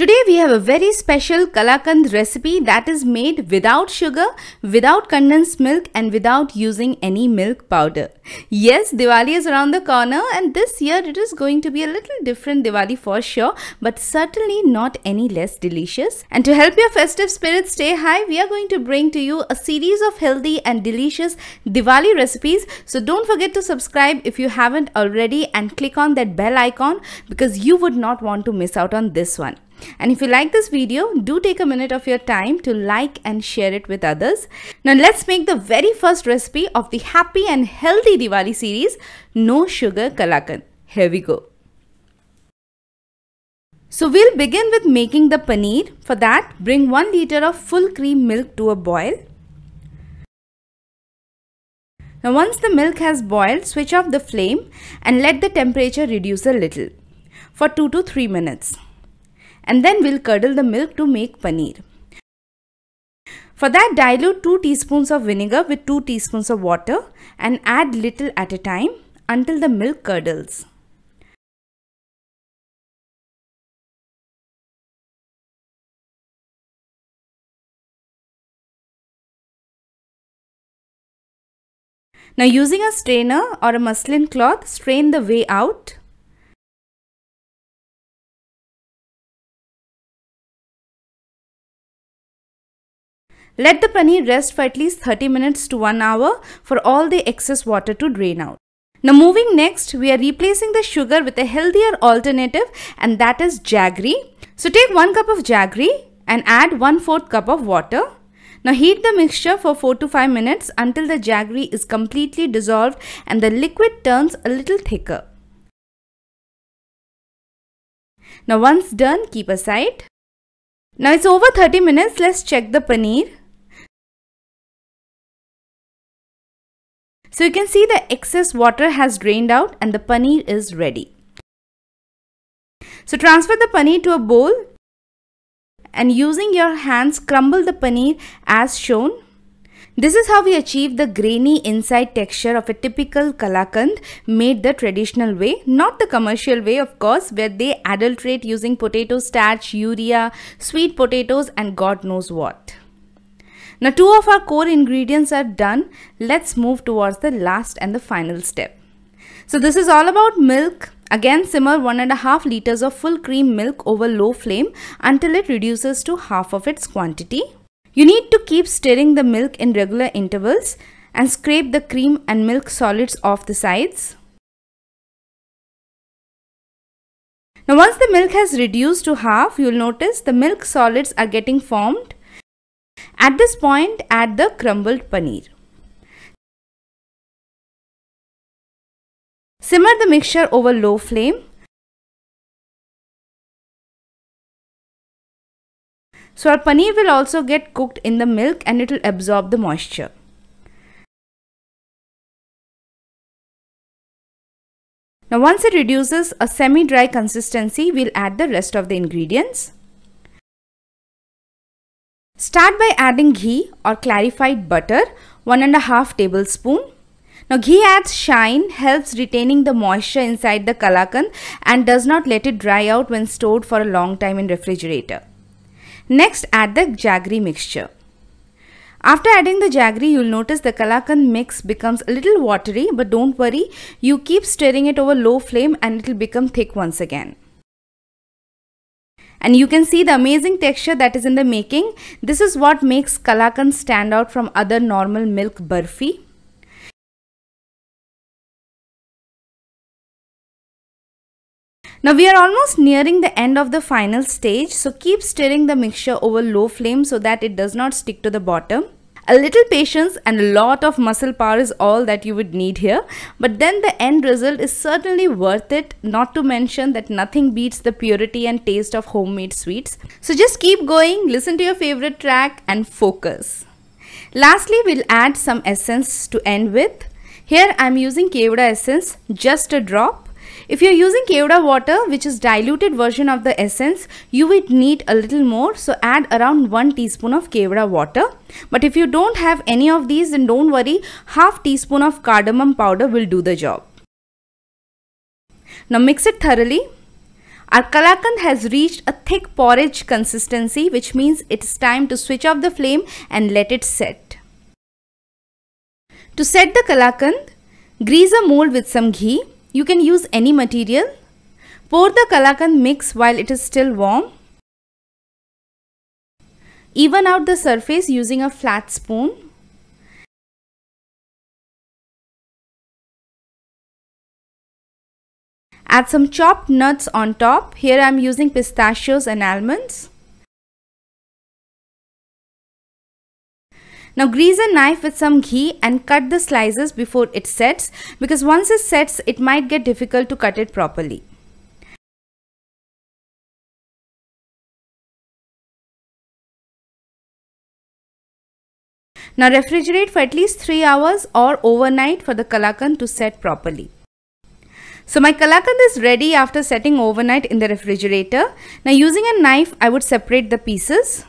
Today we have a very special kalakand recipe that is made without sugar, without condensed milk and without using any milk powder. Yes, Diwali is around the corner and this year it is going to be a little different Diwali for sure but certainly not any less delicious. And to help your festive spirit stay high, we are going to bring to you a series of healthy and delicious Diwali recipes. So don't forget to subscribe if you haven't already and click on that bell icon because you would not want to miss out on this one. And if you like this video, do take a minute of your time to like and share it with others. Now let's make the very first recipe of the Happy and Healthy Diwali series, No Sugar Kalakan. Here we go. So we'll begin with making the paneer. For that, bring 1 liter of full cream milk to a boil. Now once the milk has boiled, switch off the flame and let the temperature reduce a little for 2 to 3 minutes and then we'll curdle the milk to make paneer. For that dilute 2 teaspoons of vinegar with 2 teaspoons of water and add little at a time until the milk curdles. Now using a strainer or a muslin cloth, strain the whey out Let the paneer rest for at least 30 minutes to 1 hour for all the excess water to drain out. Now moving next, we are replacing the sugar with a healthier alternative and that is jaggery. So take 1 cup of jaggery and add 1 4th cup of water. Now heat the mixture for 4 to 5 minutes until the jaggery is completely dissolved and the liquid turns a little thicker. Now once done, keep aside. Now it's over 30 minutes, let's check the paneer. So you can see the excess water has drained out and the paneer is ready. So transfer the paneer to a bowl and using your hands crumble the paneer as shown. This is how we achieve the grainy inside texture of a typical kalakand made the traditional way, not the commercial way of course where they adulterate using potato starch, urea, sweet potatoes and god knows what. Now two of our core ingredients are done. Let's move towards the last and the final step. So this is all about milk. Again simmer 1.5 liters of full cream milk over low flame until it reduces to half of its quantity. You need to keep stirring the milk in regular intervals and scrape the cream and milk solids off the sides. Now once the milk has reduced to half, you'll notice the milk solids are getting formed at this point, add the crumbled paneer. Simmer the mixture over low flame. So our paneer will also get cooked in the milk and it will absorb the moisture. Now once it reduces a semi-dry consistency, we'll add the rest of the ingredients. Start by adding ghee or clarified butter, 1 and a half tablespoon. Now ghee adds shine, helps retaining the moisture inside the kalakand and does not let it dry out when stored for a long time in refrigerator. Next add the jaggery mixture. After adding the jaggery, you'll notice the kalakand mix becomes a little watery but don't worry, you keep stirring it over low flame and it'll become thick once again and you can see the amazing texture that is in the making. This is what makes Kalakan stand out from other normal milk burfi. Now we are almost nearing the end of the final stage so keep stirring the mixture over low flame so that it does not stick to the bottom. A little patience and a lot of muscle power is all that you would need here. But then the end result is certainly worth it, not to mention that nothing beats the purity and taste of homemade sweets. So just keep going, listen to your favorite track and focus. Lastly, we'll add some essence to end with. Here I'm using Kevda essence, just a drop. If you're using Keoda water, which is diluted version of the essence, you would need a little more. So add around 1 teaspoon of Keoda water. But if you don't have any of these, then don't worry. Half teaspoon of cardamom powder will do the job. Now mix it thoroughly. Our kalakand has reached a thick porridge consistency which means it's time to switch off the flame and let it set. To set the kalakand, grease a mold with some ghee. You can use any material. Pour the kalakand mix while it is still warm. Even out the surface using a flat spoon. Add some chopped nuts on top. Here I am using pistachios and almonds. Now grease a knife with some ghee and cut the slices before it sets because once it sets it might get difficult to cut it properly. Now refrigerate for at least 3 hours or overnight for the kalakand to set properly. So my kalakand is ready after setting overnight in the refrigerator. Now using a knife I would separate the pieces.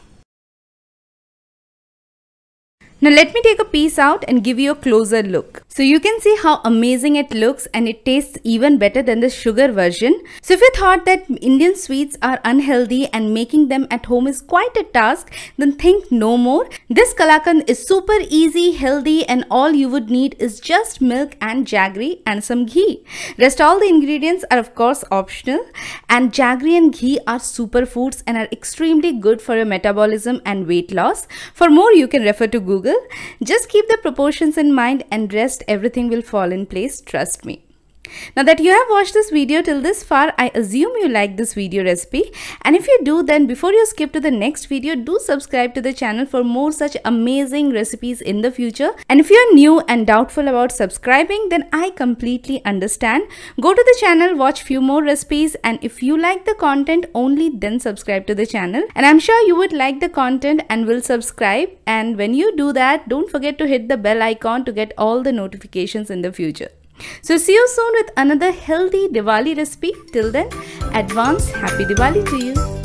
Now let me take a piece out and give you a closer look. So you can see how amazing it looks and it tastes even better than the sugar version. So if you thought that Indian sweets are unhealthy and making them at home is quite a task, then think no more. This kalakand is super easy, healthy and all you would need is just milk and jaggery and some ghee. Rest all the ingredients are of course optional and jaggery and ghee are superfoods and are extremely good for your metabolism and weight loss. For more you can refer to Google just keep the proportions in mind and rest everything will fall in place, trust me. Now that you have watched this video till this far, I assume you like this video recipe and if you do then before you skip to the next video, do subscribe to the channel for more such amazing recipes in the future and if you are new and doubtful about subscribing then I completely understand. Go to the channel, watch few more recipes and if you like the content only then subscribe to the channel and I'm sure you would like the content and will subscribe and when you do that don't forget to hit the bell icon to get all the notifications in the future. So see you soon with another healthy Diwali recipe. Till then, advance happy Diwali to you.